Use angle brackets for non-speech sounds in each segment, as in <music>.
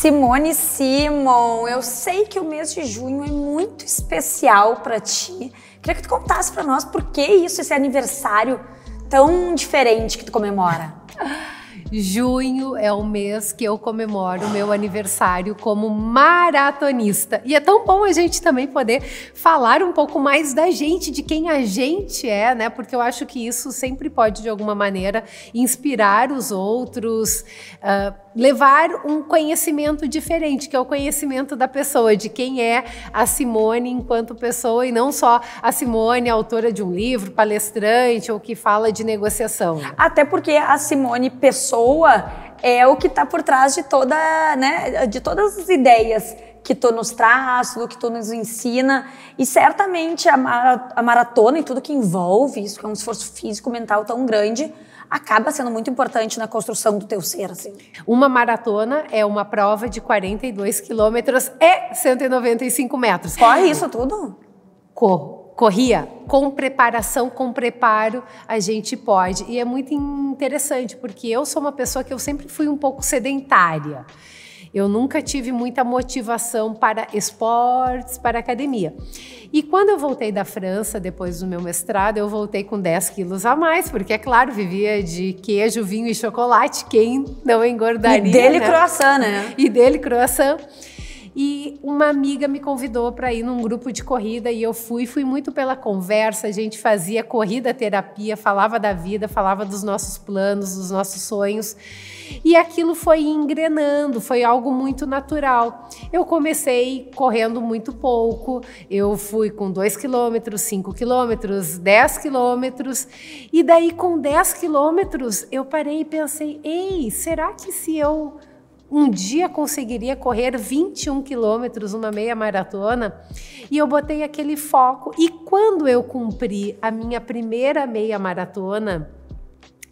Simone Simon, eu sei que o mês de junho é muito especial para ti. Queria que tu contasse para nós por que isso, esse aniversário tão diferente que tu comemora. <laughs> Junho é o mês que eu comemoro o meu aniversário como maratonista. E é tão bom a gente também poder falar um pouco mais da gente, de quem a gente é, né? Porque eu acho que isso sempre pode, de alguma maneira, inspirar os outros, uh, levar um conhecimento diferente, que é o conhecimento da pessoa, de quem é a Simone enquanto pessoa e não só a Simone, autora de um livro, palestrante ou que fala de negociação. Até porque a Simone, pessoa, pessoa é o que está por trás de toda, né, de todas as ideias que tu nos traz, tudo que tu nos ensina. E certamente a, mara, a maratona e tudo que envolve isso, que é um esforço físico, mental tão grande, acaba sendo muito importante na construção do teu ser. Assim. Uma maratona é uma prova de 42 quilômetros e 195 metros. Corre isso tudo? Corro corria com preparação, com preparo, a gente pode. E é muito interessante, porque eu sou uma pessoa que eu sempre fui um pouco sedentária. Eu nunca tive muita motivação para esportes, para academia. E quando eu voltei da França, depois do meu mestrado, eu voltei com 10 quilos a mais, porque, é claro, vivia de queijo, vinho e chocolate. Quem não engordaria? E dele né? croissant, né? E dele croissant. E uma amiga me convidou para ir num grupo de corrida e eu fui, fui muito pela conversa, a gente fazia corrida terapia, falava da vida, falava dos nossos planos, dos nossos sonhos. E aquilo foi engrenando, foi algo muito natural. Eu comecei correndo muito pouco, eu fui com 2 quilômetros, 5 quilômetros, 10 quilômetros, e daí com 10 quilômetros eu parei e pensei: ei, será que se eu um dia conseguiria correr 21 quilômetros, uma meia maratona, e eu botei aquele foco. E quando eu cumpri a minha primeira meia maratona,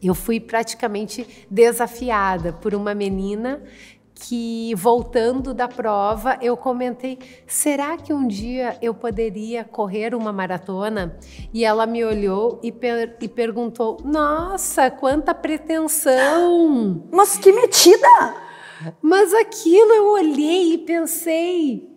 eu fui praticamente desafiada por uma menina que, voltando da prova, eu comentei: será que um dia eu poderia correr uma maratona? E ela me olhou e, per e perguntou: nossa, quanta pretensão! Mas que metida! Mas aquilo eu olhei e pensei,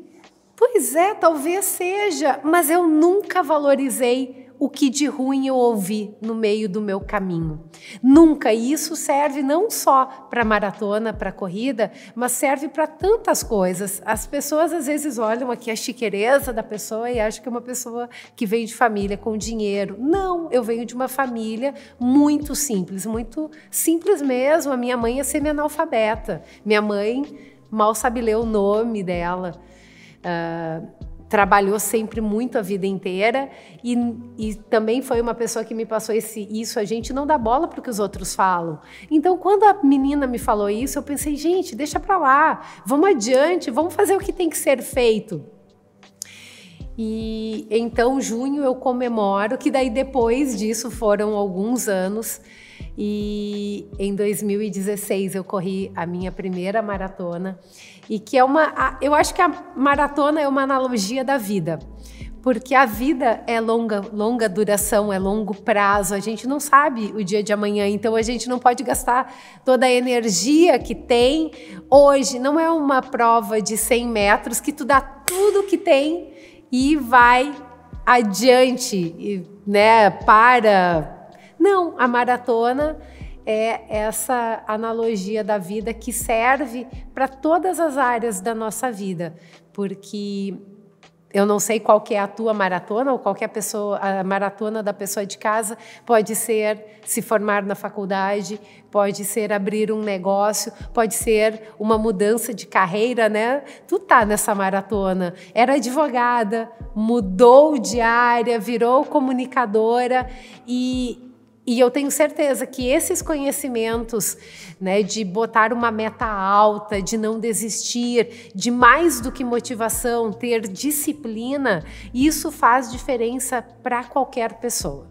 pois é, talvez seja, mas eu nunca valorizei o que de ruim eu ouvi no meio do meu caminho. Nunca. E isso serve não só para maratona, para corrida, mas serve para tantas coisas. As pessoas às vezes olham aqui a chiqueireza da pessoa e acham que é uma pessoa que vem de família com dinheiro. Não, eu venho de uma família muito simples, muito simples mesmo. A minha mãe é semi-analfabeta. Minha mãe mal sabe ler o nome dela. Uh, trabalhou sempre muito a vida inteira e, e, também foi uma pessoa que me passou esse isso a gente não dá bola para o que os outros falam. Então quando a menina me falou isso eu pensei gente deixa para lá vamos adiante vamos fazer o que tem que ser feito. E então junho eu comemoro que daí depois disso foram alguns anos e em 2016 eu corri a minha primeira maratona e que é uma, eu acho que a maratona é uma analogia da vida. Porque a vida é longa, longa duração, é longo prazo, a gente não sabe o dia de amanhã, então a gente não pode gastar toda a energia que tem hoje. Não é uma prova de 100 metros que tu dá tudo que tem e vai adiante, né? Para, não, a maratona é essa analogia da vida que serve para todas as áreas da nossa vida, porque eu não sei qual que é a tua maratona ou é a pessoa, a maratona da pessoa de casa pode ser se formar na faculdade, pode ser abrir um negócio, pode ser uma mudança de carreira, né? Tu tá nessa maratona, era advogada, mudou de área, virou comunicadora e e eu tenho certeza que esses conhecimentos, né, de botar uma meta alta, de não desistir, de mais do que motivação, ter disciplina, isso faz diferença para qualquer pessoa.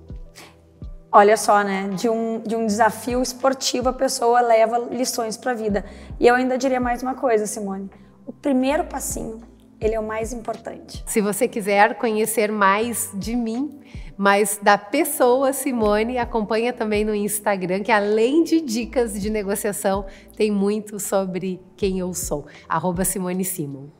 Olha só, né? De um, de um desafio esportivo, a pessoa leva lições para a vida. E eu ainda diria mais uma coisa, Simone. O primeiro passinho ele é o mais importante. Se você quiser conhecer mais de mim, mas da pessoa Simone, acompanha também no Instagram, que além de dicas de negociação, tem muito sobre quem eu sou. Arroba Simone Simon.